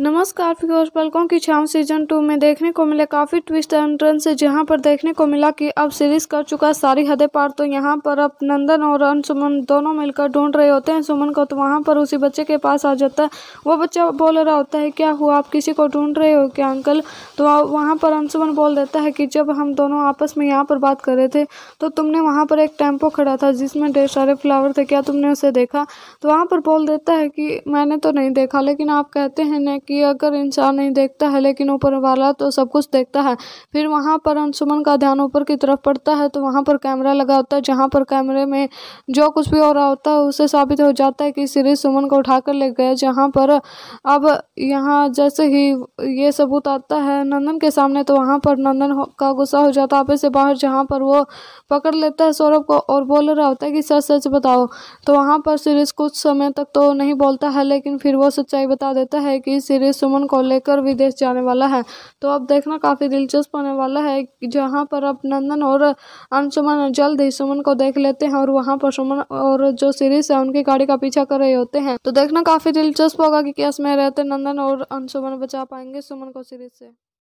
नमस्कार फिकोज पलकों की छाव सीजन टू में देखने को मिले काफ़ी ट्विस्ट एंड टर्न से जहां पर देखने को मिला कि अब सीरीज कर चुका सारी हदें पार तो यहां पर अब नंदन और अनसुमन दोनों मिलकर ढूंढ रहे होते हैं सुमन को तो वहां पर उसी बच्चे के पास आ जाता है वो बच्चा बोल रहा होता है क्या हुआ आप किसी को ढूंढ रहे हो क्या अंकल तो वहाँ पर अनसुमन बोल देता है कि जब हम दोनों आपस में यहाँ पर बात कर रहे थे तो तुमने वहाँ पर एक टेम्पो खड़ा था जिसमें ढेर सारे फ्लावर थे क्या तुमने उसे देखा तो वहाँ पर बोल देता है कि मैंने तो नहीं देखा लेकिन आप कहते हैं नेक्स्ट कि अगर इंसान नहीं देखता है लेकिन ऊपर वाला तो सब कुछ देखता है फिर वहाँ पर अंशुमन का ध्यान ऊपर की तरफ पड़ता है तो वहाँ पर कैमरा लगा होता है जहाँ पर कैमरे में जो कुछ भी हो रहा होता है उससे साबित हो जाता है कि सीरीज सुमन को कर ले गए जहाँ पर अब यहाँ जैसे ही ये सबूत आता है नंदन के सामने तो वहाँ पर नंदन का गुस्सा हो जाता है आपे से बाहर जहाँ पर वो पकड़ लेता है सौरभ को और बोल रहा होता है कि सच सच बताओ तो वहाँ पर सीरीज कुछ समय तक तो नहीं बोलता है लेकिन फिर वो सच्चाई बता देता है कि सीरीज सुमन को लेकर विदेश जाने वाला है तो अब देखना काफ़ी दिलचस्प होने वाला है जहाँ पर अब नंदन और अंशुमन जल्द ही सुमन को देख लेते हैं और वहाँ पर सुमन और जो सीरीज है उनकी गाड़ी का पीछा कर रहे होते हैं तो देखना काफ़ी दिलचस्प होगा कि क्या में रहते नंदन और अंशुमन बचा पाएंगे सुमन को सीरीज से